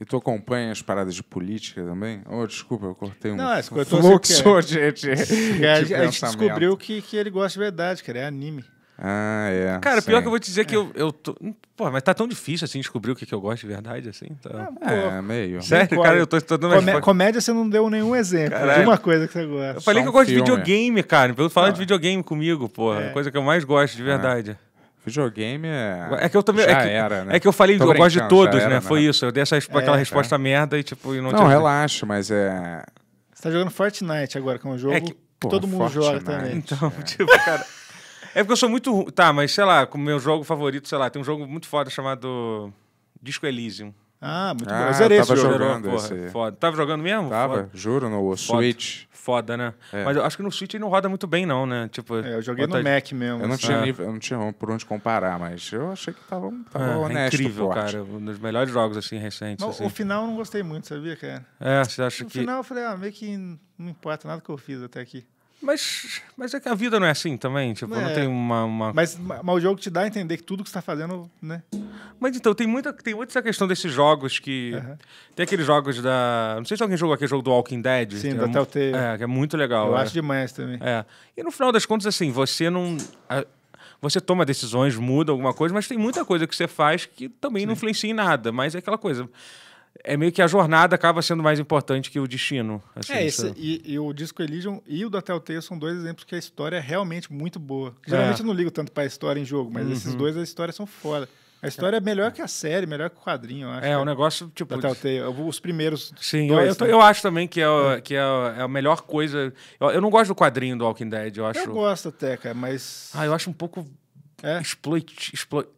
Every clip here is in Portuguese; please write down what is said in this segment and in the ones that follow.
E tu acompanha as paradas de política também? Oh, desculpa, eu cortei um Não, é, um assim fluxo é. de, de, é, de a, gente descobriu que, que ele gosta de verdade, cara, é anime. Ah, é. Cara, sim. pior que eu vou te dizer é. que eu, eu tô. Hum, pô, mas tá tão difícil assim descobrir o que, que eu gosto de verdade, assim. Tá... Ah, é, meio. Sério, meio cara, eu tô, tô dando Comé Comédia você não deu nenhum exemplo de uma coisa que você gosta. Eu falei Só que eu um gosto filme. de videogame, cara. Pelo falar ah. de videogame comigo, porra. É. A coisa que eu mais gosto de ah. verdade. Ah videogame é. É que eu também. Já é que, era, né? É que eu falei, eu gosto de todos, era, né? né? Foi isso. Eu dei essa, é, aquela é, resposta merda e tipo. E não, não relaxa, mas é. Você tá jogando Fortnite agora, que é um jogo é que, pô, todo mundo Fortnite, joga também. Então, é. tipo, cara. É porque eu sou muito. Tá, mas sei lá, como meu jogo favorito, sei lá, tem um jogo muito foda chamado Disco Elysium. Ah, muito ah, bom. Eu zerei tava esse jogo. jogando porra, esse... Foda. Tava jogando mesmo? Tava, foda. juro, no Switch. Foda, né? É. Mas eu acho que no Switch ele não roda muito bem, não, né? Tipo, é, eu joguei no Mac mesmo. Eu não, assim. tinha, é. nível, eu não tinha por onde comparar, mas eu achei que tava, tava é, é honesto. É incrível, cara. Um dos melhores jogos, assim, recentes. Mas, assim. O final eu não gostei muito, sabia, cara? É, você acha no que... No final eu falei, ah, meio que não importa nada que eu fiz até aqui. Mas, mas é que a vida não é assim também, tipo, é, não tem uma, uma... Mas, mas o jogo te dá a entender que tudo que você tá fazendo, né? Mas então, tem muita, tem muita essa questão desses jogos que... Uhum. Tem aqueles jogos da... Não sei se alguém jogou aquele jogo do Walking Dead. Sim, até é, Telltale. É, que é muito legal. Eu é. acho demais também. É. E no final das contas, assim, você não... A, você toma decisões, muda alguma coisa, mas tem muita coisa que você faz que também Sim. não influencia em nada. Mas é aquela coisa é meio que a jornada acaba sendo mais importante que o destino. Assim, é, esse, e, e, o Disco Elysium e o da Telltale são dois exemplos que a história é realmente muito boa. É. Geralmente é. eu não ligo tanto para a história em jogo, mas uhum. esses dois as histórias são foda. A história é melhor que a série, melhor que o quadrinho, eu acho. É, o um né? negócio, tipo... Da Telltale, os primeiros Sim, dois, eu, eu, tô, né? eu, acho também que é, o, é. Que é, a melhor coisa... Eu, eu, não gosto do quadrinho do Walking Dead, eu acho... Eu gosto até, cara, mas... Ah, eu acho um pouco é. Exploit,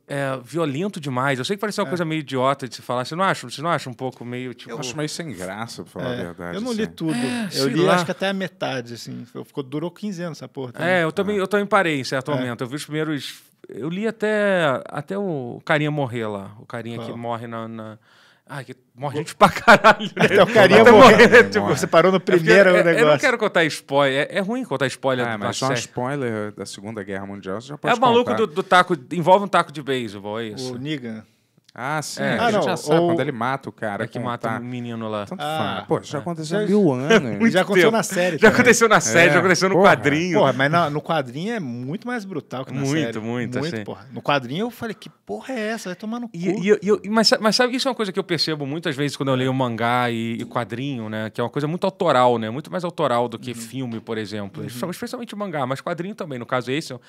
é, violento demais. Eu sei que parece uma é. coisa meio idiota de se falar. Você não acha? Você não acha um pouco meio tipo. Eu acho meio sem graça, pra falar é. a verdade. Eu não li assim. tudo. É, eu li lá. acho que até a metade, assim. Ficou, durou 15 anos essa porra. Também. Tá é, eu também, eu também parei em certo é. momento. Eu vi os primeiros. Eu li até, até o carinha morrer lá. O carinha Qual? que morre na, na Ai, ah, que morre gente pra caralho. Né? Até o carinha morreu. morrendo. Né, né, tipo, você parou no é primeiro é negócio. É, eu não quero contar spoiler. É, é ruim contar spoiler. Ah, mas tá só um spoiler da Segunda Guerra Mundial, você já é pode É o maluco do, do, taco... Envolve um taco de beisebol, é isso? O Negan. Ah, sim. É, ah, a gente não, já sabe ou... quando ele mata o cara. É que mata o tá... um menino lá. Tanto ah, é. Pô, já aconteceu já, mil anos. Já aconteceu na série. Já aconteceu na série, é. já aconteceu no porra. quadrinho. Porra, mas no quadrinho é muito mais brutal que na muito, série. Muito, muito. assim. porra. No quadrinho eu falei, que porra é essa? Vai tomar no cu. E, e, e, mas, mas sabe que isso é uma coisa que eu percebo muitas vezes quando eu leio mangá e, e quadrinho, né? Que é uma coisa muito autoral, né? Muito mais autoral do que uhum. filme, por exemplo. Uhum. Especialmente mangá, mas quadrinho também, no caso esse. Eu é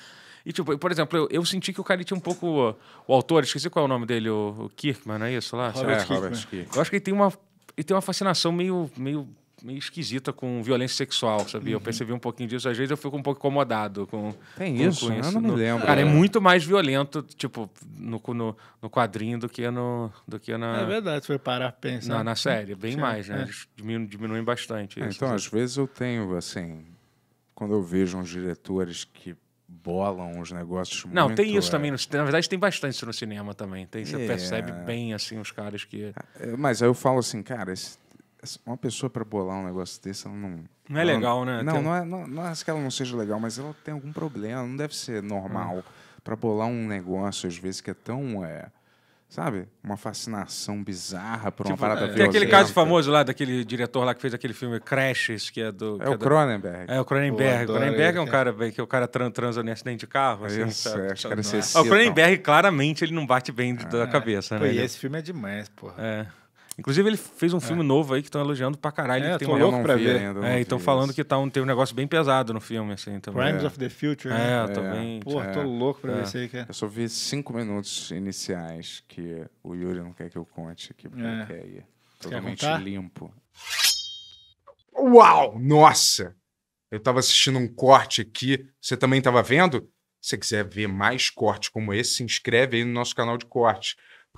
e, tipo, por exemplo, eu, eu senti que o cara tinha um pouco. O, o autor, esqueci qual é o nome dele, o, o Kirkman, não é isso lá? Robert, é, Kirkman. Robert Kirkman. Eu acho que ele tem uma, ele tem uma fascinação meio, meio meio esquisita com violência sexual, sabia? Uhum. Eu percebi um pouquinho disso. Às vezes eu fico um pouco incomodado com. Tem com, isso? Com né? isso. Eu não me né? lembro. Cara, é. é muito mais violento, tipo, no, no, no, quadrinho do que, no, do que na. É verdade, se for parar pensar. Na, na série, bem Sim, mais, né? É. Diminuem, diminuem bastante. É, isso, então, né? às vezes eu tenho, assim. Quando eu vejo uns diretores que bolam uns negócios Não, muito, tem isso é... também. Na verdade, tem bastante isso no cinema também. Tem, você é... percebe bem, assim, os caras que... Ah, é, mas aí eu falo assim, cara, esse, uma pessoa para bolar um negócio desse, ela não... Não é ela, legal, né? Não, tem... não, é, não, não, é que ela não seja legal, mas ela tem algum problema. Não deve ser normal hum. para bolar um negócio, às vezes, que é tão... É, sabe? Uma fascinação bizarra por uma tipo, parada é, violenta. Tem aquele caso famoso lá daquele diretor lá que fez aquele filme Crashes, que é do... é, o é Cronenberg. É, o Cronenberg. O Cronenberg é um cara que é o cara tran transa em acidente de carro. Assim, Isso, sabe? É, o Cronenberg, então. claramente, ele não bate bem da ah, cabeça, né? Pô, e é esse filme é demais, porra. É. Inclusive, ele fez um é. filme é. novo aí que estão elogiando pra caralho. É, tem uma louco pra ver. Ainda, é, e estão falando que tá um, tem um negócio bem pesado no filme, assim, também. Crimes é. of the Future. Né? É, né? Pô, é. tô louco pra ver é. isso aí, cara. Eu só vi cinco minutos iniciais que o Yuri não quer que eu conte aqui, porque é. quer ir totalmente limpo. Uau! Nossa! Eu tava assistindo um corte aqui. Você também tava vendo? Se você quiser ver mais cortes como esse, se inscreve aí no nosso canal de corte